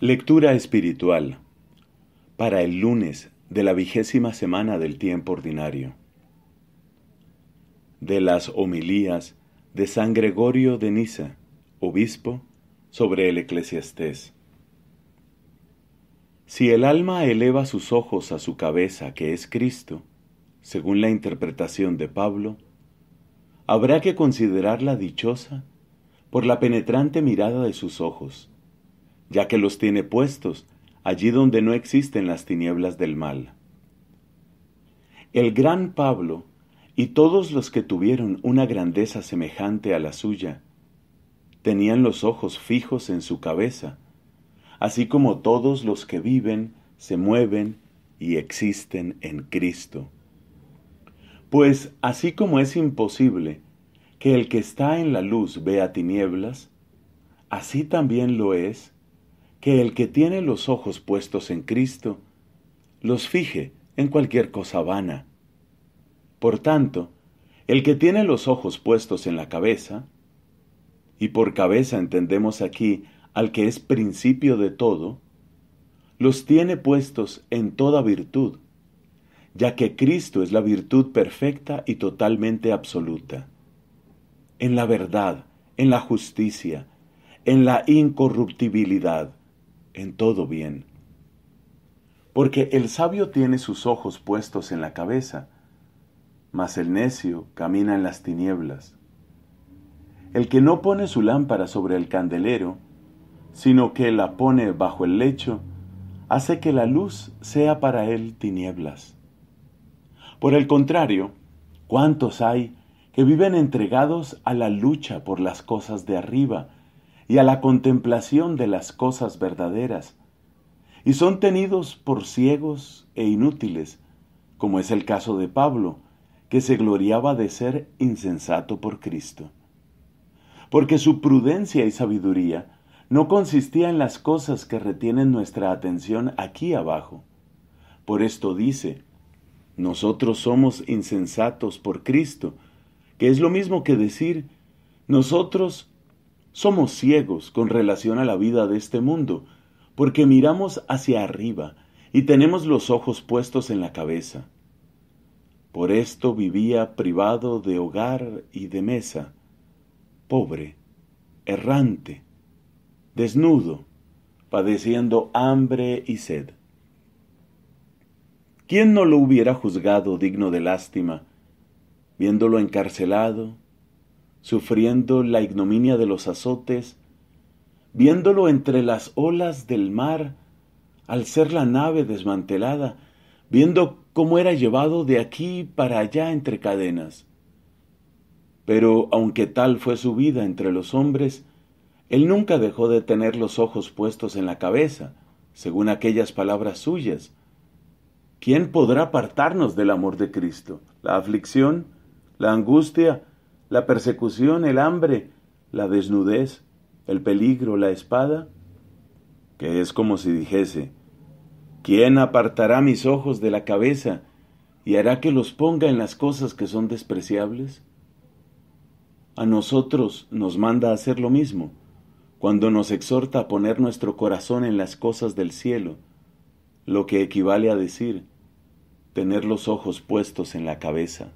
Lectura espiritual para el lunes de la vigésima semana del tiempo ordinario. De las homilías de San Gregorio de Niza, obispo, sobre el eclesiastés. Si el alma eleva sus ojos a su cabeza, que es Cristo, según la interpretación de Pablo, habrá que considerarla dichosa por la penetrante mirada de sus ojos ya que los tiene puestos allí donde no existen las tinieblas del mal. El gran Pablo y todos los que tuvieron una grandeza semejante a la suya, tenían los ojos fijos en su cabeza, así como todos los que viven, se mueven y existen en Cristo. Pues así como es imposible que el que está en la luz vea tinieblas, así también lo es que el que tiene los ojos puestos en Cristo los fije en cualquier cosa vana. Por tanto, el que tiene los ojos puestos en la cabeza, y por cabeza entendemos aquí al que es principio de todo, los tiene puestos en toda virtud, ya que Cristo es la virtud perfecta y totalmente absoluta, en la verdad, en la justicia, en la incorruptibilidad, en todo bien. Porque el sabio tiene sus ojos puestos en la cabeza, mas el necio camina en las tinieblas. El que no pone su lámpara sobre el candelero, sino que la pone bajo el lecho, hace que la luz sea para él tinieblas. Por el contrario, ¿cuántos hay que viven entregados a la lucha por las cosas de arriba, y a la contemplación de las cosas verdaderas, y son tenidos por ciegos e inútiles, como es el caso de Pablo, que se gloriaba de ser insensato por Cristo. Porque su prudencia y sabiduría no consistía en las cosas que retienen nuestra atención aquí abajo. Por esto dice, nosotros somos insensatos por Cristo, que es lo mismo que decir, nosotros somos ciegos con relación a la vida de este mundo, porque miramos hacia arriba y tenemos los ojos puestos en la cabeza. Por esto vivía privado de hogar y de mesa, pobre, errante, desnudo, padeciendo hambre y sed. ¿Quién no lo hubiera juzgado digno de lástima, viéndolo encarcelado, sufriendo la ignominia de los azotes, viéndolo entre las olas del mar, al ser la nave desmantelada, viendo cómo era llevado de aquí para allá entre cadenas. Pero aunque tal fue su vida entre los hombres, él nunca dejó de tener los ojos puestos en la cabeza, según aquellas palabras suyas. ¿Quién podrá apartarnos del amor de Cristo? ¿La aflicción? ¿La angustia? la persecución, el hambre, la desnudez, el peligro, la espada? Que es como si dijese, ¿quién apartará mis ojos de la cabeza y hará que los ponga en las cosas que son despreciables? A nosotros nos manda a hacer lo mismo, cuando nos exhorta a poner nuestro corazón en las cosas del cielo, lo que equivale a decir, tener los ojos puestos en la cabeza.